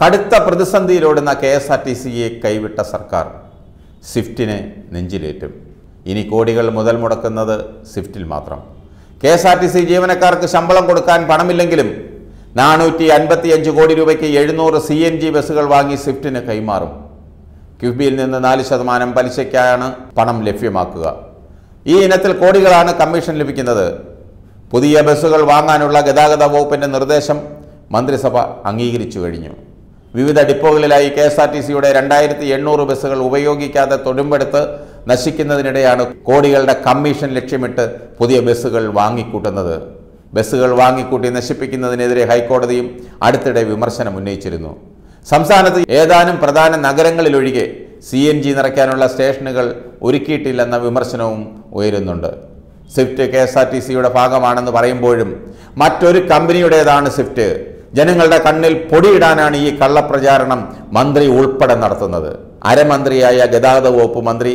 കടുത്ത പ്രതിസന്ധിയിലോടുന്ന K S R T സിയെ കൈവിട്ട സർക്കാർ സ്വിഫ്റ്റിനെ നെഞ്ചിലേറ്റും ഇനി കോടികൾ മുതൽ മുടക്കുന്നത് സ്വിഫ്റ്റിൽ മാത്രം K S R T C ജീവനക്കാർക്ക് ശമ്പളം കൊടുക്കാൻ പണമില്ലെങ്കിലും നാനൂറ്റി അഞ്ച് കോടി രൂപയ്ക്ക് എഴുന്നൂറ് സി എൻ ജി ബസ്സുകൾ വാങ്ങി സ്വിഫ്റ്റിന് കൈമാറും ക്യൂബിയിൽ നിന്ന് നാല് ശതമാനം പലിശയ്ക്കാണ് പണം ലഭ്യമാക്കുക ഈ ഇനത്തിൽ കോടികളാണ് കമ്മീഷൻ ലഭിക്കുന്നത് പുതിയ ബസ്സുകൾ വാങ്ങാനുള്ള ഗതാഗത വകുപ്പിൻ്റെ നിർദ്ദേശം മന്ത്രിസഭ അംഗീകരിച്ചു കഴിഞ്ഞു വിവിധ ഡിപ്പോകളിലായി കെ എസ് ആർ ടി സിയുടെ രണ്ടായിരത്തി എണ്ണൂറ് ബസ്സുകൾ ഉപയോഗിക്കാതെ തൊടുമ്പെടുത്ത് നശിക്കുന്നതിനിടെയാണ് കോടികളുടെ കമ്മീഷൻ ലക്ഷ്യമിട്ട് പുതിയ ബസ്സുകൾ വാങ്ങിക്കൂട്ടുന്നത് ബസ്സുകൾ വാങ്ങിക്കൂട്ടി നശിപ്പിക്കുന്നതിനെതിരെ ഹൈക്കോടതിയും അടുത്തിടെ വിമർശനം ഉന്നയിച്ചിരുന്നു സംസ്ഥാനത്ത് ഏതാനും പ്രധാന നഗരങ്ങളിലൊഴികെ സി എൻ ജി നിറയ്ക്കാനുള്ള സ്റ്റേഷനുകൾ ഒരുക്കിയിട്ടില്ലെന്ന വിമർശനവും ഉയരുന്നുണ്ട് Swift K S R T സിയുടെ ഭാഗമാണെന്ന് പറയുമ്പോഴും മറ്റൊരു കമ്പനിയുടേതാണ് സ്വിഫ്റ്റ് ജനങ്ങളുടെ കണ്ണിൽ പൊടിയിടാനാണ് ഈ കള്ളപ്രചാരണം മന്ത്രി ഉൾപ്പെടെ നടത്തുന്നത് അരമന്ത്രിയായ ഗതാഗത വകുപ്പ് മന്ത്രി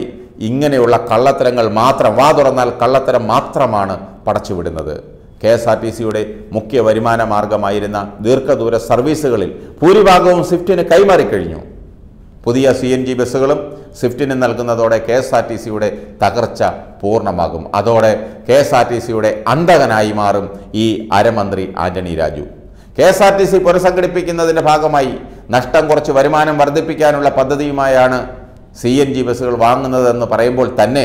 ഇങ്ങനെയുള്ള കള്ളത്തരങ്ങൾ മാത്രം വാ തുറന്നാൽ കള്ളത്തരം മാത്രമാണ് പടച്ചുവിടുന്നത് കെ എസ് ആർ ടി സിയുടെ മുഖ്യ വരുമാന മാർഗമായിരുന്ന ദീർഘദൂര സർവീസുകളിൽ ഭൂരിഭാഗവും സ്വിഫ്റ്റിന് കൈമാറിക്കഴിഞ്ഞു പുതിയ സി എൻ ജി ബസ്സുകളും സ്വിഫ്റ്റിന് നൽകുന്നതോടെ കെ എസ് ആർ ടി സിയുടെ തകർച്ച പൂർണ്ണമാകും അതോടെ കെ എസ് ആർ ടി സിയുടെ അന്തകനായി മാറും ഈ അരമന്ത്രി Antony Raju K S R T C പുനഃസംഘടിപ്പിക്കുന്നതിൻ്റെ ഭാഗമായി നഷ്ടം കുറച്ച് വരുമാനം വർദ്ധിപ്പിക്കാനുള്ള പദ്ധതിയുമായാണ് സി എൻ ജി ബസ്സുകൾ വാങ്ങുന്നതെന്ന് പറയുമ്പോൾ തന്നെ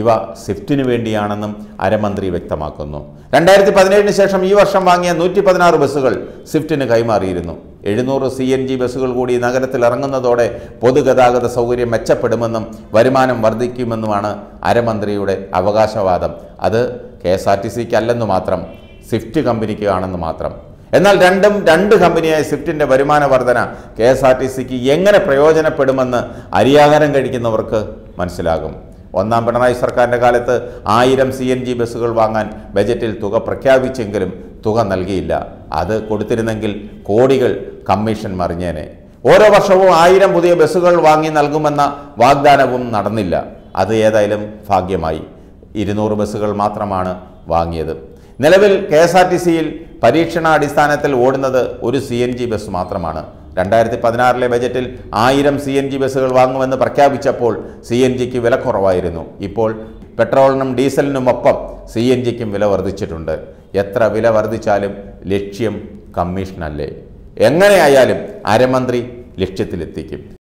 ഇവ സ്വിഫ്റ്റിനു വേണ്ടിയാണെന്നും അരമന്ത്രി വ്യക്തമാക്കുന്നു രണ്ടായിരത്തി പതിനേഴിന് ശേഷം ഈ വർഷം വാങ്ങിയ നൂറ്റി പതിനാറ് ബസ്സുകൾ സ്വിഫ്റ്റിന് കൈമാറിയിരുന്നു എഴുന്നൂറ് സി എൻ ജി ബസ്സുകൾ കൂടി നഗരത്തിൽ ഇറങ്ങുന്നതോടെ പൊതുഗതാഗത സൗകര്യം മെച്ചപ്പെടുമെന്നും വരുമാനം വർദ്ധിക്കുമെന്നുമാണ് അരമന്ത്രിയുടെ അവകാശവാദം അത് കെ എസ് ആർ ടി സിക്ക് അല്ലെന്ന് മാത്രം സ്വിഫ്റ്റ് കമ്പനിക്കാണെന്ന് മാത്രം എന്നാൽ രണ്ടും രണ്ട് കമ്പനിയായ സ്വിഫ്റ്റിൻ്റെ വരുമാന വർധന കെ എസ് ആർ ടി സിക്ക് എങ്ങനെ പ്രയോജനപ്പെടുമെന്ന് അരിയാഹാരം കഴിക്കുന്നവർക്ക് മനസ്സിലാകും ഒന്നാം പിണറായി സർക്കാരിൻ്റെ കാലത്ത് ആയിരം സി എൻ ജി ബസ്സുകൾ വാങ്ങാൻ ബജറ്റിൽ തുക പ്രഖ്യാപിച്ചെങ്കിലും തുക നൽകിയില്ല അത് കൊടുത്തിരുന്നെങ്കിൽ കോടികൾ കമ്മീഷൻ മറിഞ്ഞേനെ ഓരോ വർഷവും ആയിരം പുതിയ ബസ്സുകൾ വാങ്ങി നൽകുമെന്ന വാഗ്ദാനവും നടന്നില്ല അത് ഏതായാലും ഭാഗ്യമായി ഇരുന്നൂറ് ബസ്സുകൾ മാത്രമാണ് വാങ്ങിയത് നിലവിൽ കെ എസ് ആർ ടി സിയിൽ പരീക്ഷണാടിസ്ഥാനത്തിൽ ഓടുന്നത് ഒരു സി എൻ ജി ബസ് മാത്രമാണ് രണ്ടായിരത്തി പതിനാറിലെ ബജറ്റിൽ ആയിരം സി എൻ ജി ബസ്സുകൾ വാങ്ങുമെന്ന് പ്രഖ്യാപിച്ചപ്പോൾ സി എൻ ജിക്ക് വില കുറവായിരുന്നു ഇപ്പോൾ പെട്രോളിനും ഡീസലിനുമൊപ്പം സി എൻ ജിക്കും വില വർദ്ധിച്ചിട്ടുണ്ട് എത്ര വില വർദ്ധിച്ചാലും ലക്ഷ്യം കമ്മീഷനല്ലേ എങ്ങനെയായാലും അരമന്ത്രി ലക്ഷ്യത്തിലെത്തിക്കും